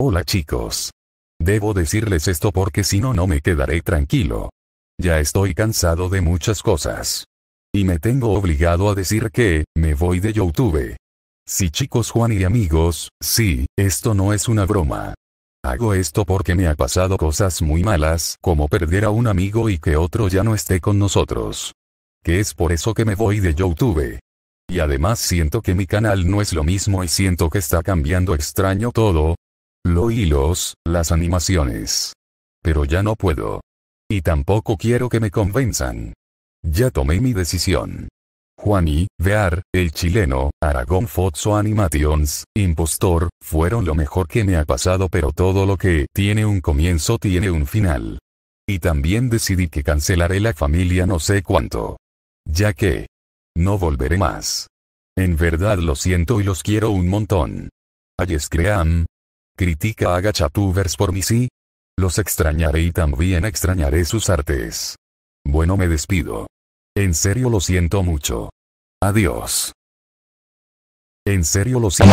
Hola chicos. Debo decirles esto porque si no no me quedaré tranquilo. Ya estoy cansado de muchas cosas. Y me tengo obligado a decir que, me voy de YouTube. Sí chicos Juan y amigos, sí, esto no es una broma. Hago esto porque me ha pasado cosas muy malas, como perder a un amigo y que otro ya no esté con nosotros. Que es por eso que me voy de YouTube. Y además siento que mi canal no es lo mismo y siento que está cambiando extraño todo, lo hilos, las animaciones. Pero ya no puedo. Y tampoco quiero que me convenzan. Ya tomé mi decisión. Juani, Bear, el chileno, Aragón Fotso Animations, Impostor, fueron lo mejor que me ha pasado pero todo lo que tiene un comienzo tiene un final. Y también decidí que cancelaré la familia no sé cuánto. Ya que. No volveré más. En verdad lo siento y los quiero un montón. Ayescream, Critica a Gachatubers por mí sí. Los extrañaré y también extrañaré sus artes. Bueno me despido. En serio lo siento mucho. Adiós. En serio lo siento.